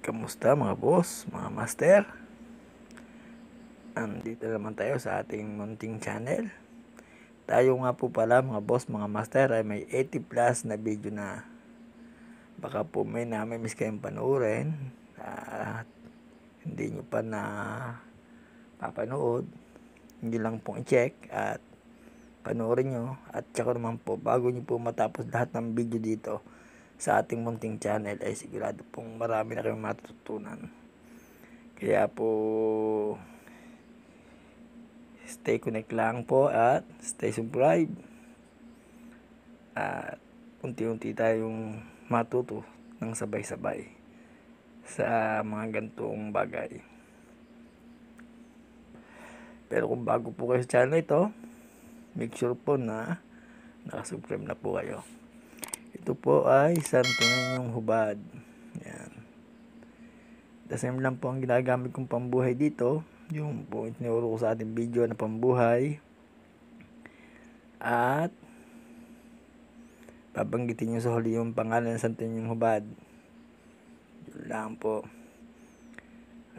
Kamusta mga boss, mga master? Andito naman tayo sa ating munting channel. Tayo nga po pala mga boss, mga master ay may 80 plus na video na. Baka po may namimiss kayong panoorin at hindi nyo pa na papanood. Hindi lang pong i-check at panoorin nyo. At tsaka naman po, bago nyo po matapos lahat ng video dito, sa ating munting channel ay sigurado pong marami na kayong matutunan. Kaya po stay connect lang po at stay subscribe. At unti-unti tayong matuto ng sabay-sabay sa mga gantong bagay. Pero kung bago po kayo sa channel ito, make sure po na nakasubscribe na po kayo. Ito po ay santunan yung hubad. Yan. The same lang po ang ginagamit kong pambuhay dito. Yung po itinuro ko sa ating video na pambuhay. At babanggitin nyo sa huli yung pangalan ng santunan yung hubad. Yun lang po.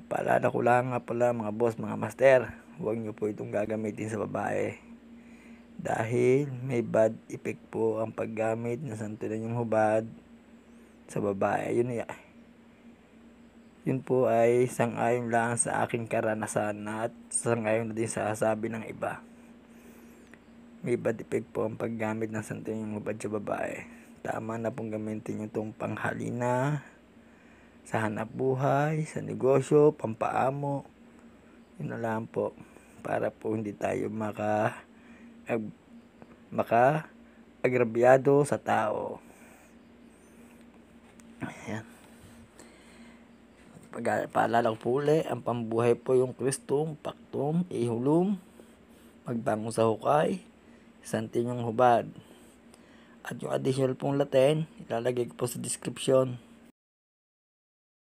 Paalala ko lang nga pala mga boss, mga master, huwag nyo po itong gagamitin sa babae dahil may bad effect po ang paggamit ng na yung hubad sa babae. Yun, ya. yun po ay sangayon lang sa aking karanasan at sangayon na din sa sabi ng iba. May bad effect po ang paggamit ng santulan yung hubad sa babae. Tama na pong gamitin yung itong panghalina sa hanap buhay, sa negosyo, pampaamo. Yun na lang po para po hindi tayo maka ag maka agrabyado sa tao. Ayan. Pag paalala ko po ang pambuhay po yung Kristong, paktom, ihulom, magbango sa hukay, santin yung hubad. At yung additional pong Latin, ilalagay ko po sa description.